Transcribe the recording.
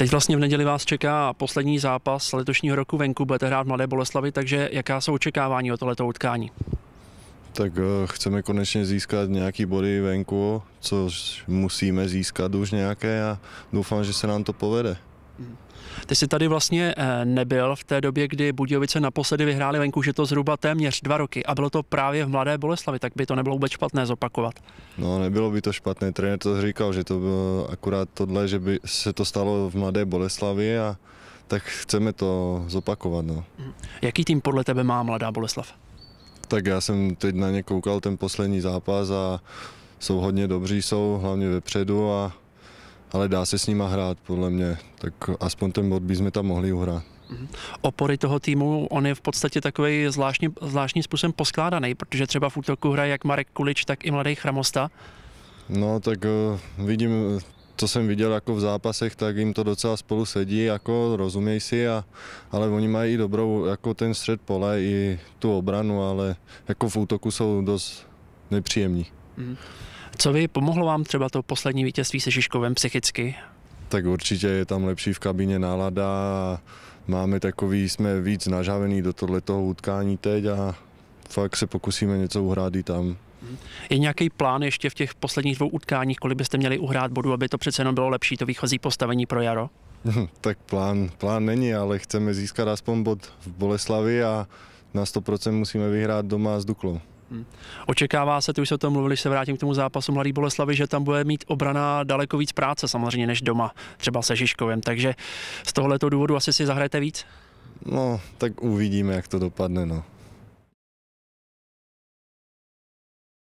Teď vlastně v neděli vás čeká poslední zápas letošního roku venku, budete hrát v Mladé Boleslavi, takže jaká jsou očekávání o tohleto utkání? Tak eh, chceme konečně získat nějaký body venku, což musíme získat už nějaké a doufám, že se nám to povede. Mm. Ty jsi tady vlastně eh, nebyl v té době, kdy Budějovice naposledy vyhráli venku, že to zhruba téměř dva roky a bylo to právě v Mladé Boleslavi, tak by to nebylo vůbec špatné zopakovat. No nebylo by to špatné, trenér to říkal, že to bylo akurát tohle, že by se to stalo v Mladé Boleslavi a tak chceme to zopakovat. No. Mm. Jaký tým podle tebe má Mladá Boleslav? Tak já jsem teď na ně koukal ten poslední zápas a jsou hodně dobří, jsou hlavně vepředu a ale dá se s nima hrát, podle mě. Tak aspoň ten bod bychom tam mohli uhrát. Mhm. Opory toho týmu, on je v podstatě takový zvláštní, zvláštní způsobem poskládaný, protože třeba v útoku hraje jak Marek Kulič, tak i mladý Chramosta. No, tak uh, vidím, co jsem viděl jako v zápasech, tak jim to docela spolu sedí, jako rozumějí si, a, ale oni mají i dobrou, jako ten střed pole, i tu obranu, ale jako v útoku jsou dost nepříjemní. Mm. Co vy, pomohlo vám třeba to poslední vítězství se Šiškovem psychicky? Tak určitě je tam lepší v kabině nálada máme takový, jsme víc nažavený do tohoto utkání teď a fakt se pokusíme něco uhrát i tam. Je nějaký plán ještě v těch posledních dvou utkáních, kolik byste měli uhrát bodu, aby to přece jenom bylo lepší, to výchozí postavení pro jaro? tak plán, plán není, ale chceme získat aspoň bod v Boleslavi a na 100% musíme vyhrát doma s Duklou. Hm. Očekává se, ty už se o tom mluvili, se vrátím k tomu zápasu Mladý Boleslavy, že tam bude mít obrana daleko víc práce samozřejmě než doma, třeba se Žižkovem, takže z tohoto důvodu asi si zahrajete víc? No, tak uvidíme, jak to dopadne, no.